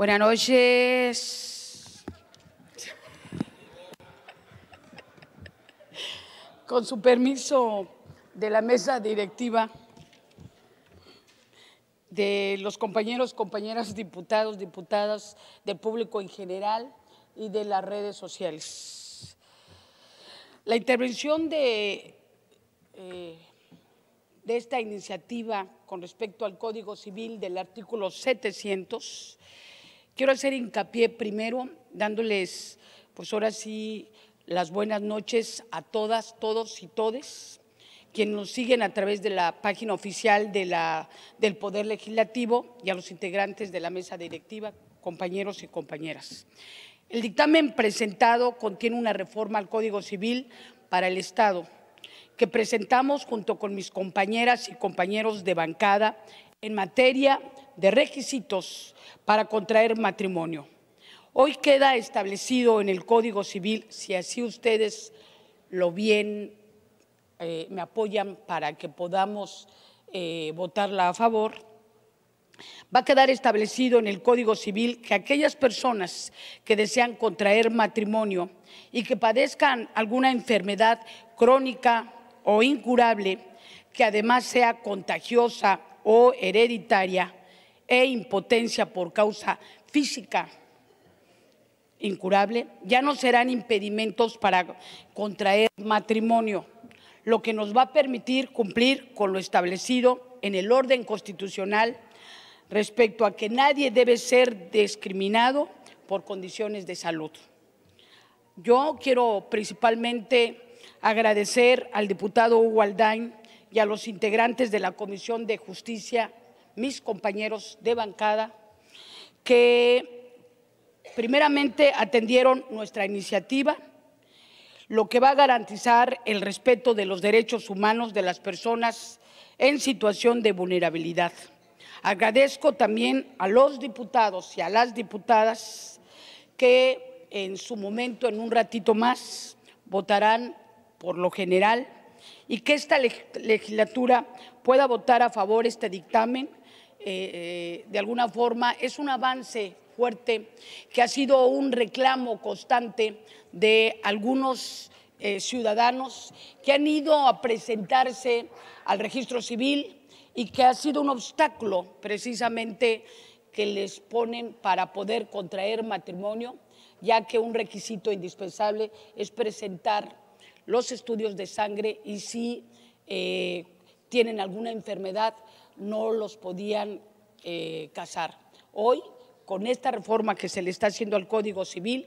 Buenas noches. Con su permiso de la mesa directiva, de los compañeros, compañeras, diputados, diputadas, del público en general y de las redes sociales. La intervención de, eh, de esta iniciativa con respecto al Código Civil del artículo 700 Quiero hacer hincapié primero, dándoles, pues ahora sí, las buenas noches a todas, todos y todes, quienes nos siguen a través de la página oficial del Poder Legislativo y a los integrantes de la mesa directiva, compañeros y compañeras. El dictamen presentado contiene una reforma al Código Civil para el Estado que presentamos junto con mis compañeras y compañeros de bancada en materia de requisitos para contraer matrimonio. Hoy queda establecido en el Código Civil, si así ustedes lo bien eh, me apoyan para que podamos eh, votarla a favor, va a quedar establecido en el Código Civil que aquellas personas que desean contraer matrimonio y que padezcan alguna enfermedad crónica o incurable, que además sea contagiosa o hereditaria, e impotencia por causa física incurable, ya no serán impedimentos para contraer matrimonio, lo que nos va a permitir cumplir con lo establecido en el orden constitucional respecto a que nadie debe ser discriminado por condiciones de salud. Yo quiero principalmente agradecer al diputado Hugo y a los integrantes de la Comisión de Justicia mis compañeros de bancada, que primeramente atendieron nuestra iniciativa, lo que va a garantizar el respeto de los derechos humanos de las personas en situación de vulnerabilidad. Agradezco también a los diputados y a las diputadas que en su momento, en un ratito más, votarán por lo general y que esta legislatura pueda votar a favor este dictamen, eh, eh, de alguna forma es un avance fuerte que ha sido un reclamo constante de algunos eh, ciudadanos que han ido a presentarse al registro civil y que ha sido un obstáculo precisamente que les ponen para poder contraer matrimonio, ya que un requisito indispensable es presentar los estudios de sangre y si eh, tienen alguna enfermedad no los podían eh, casar. Hoy, con esta reforma que se le está haciendo al Código Civil,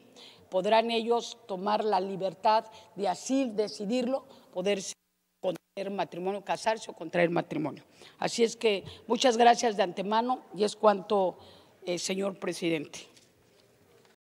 podrán ellos tomar la libertad de así decidirlo, poderse contraer matrimonio, casarse o contraer matrimonio. Así es que muchas gracias de antemano y es cuanto, eh, señor presidente.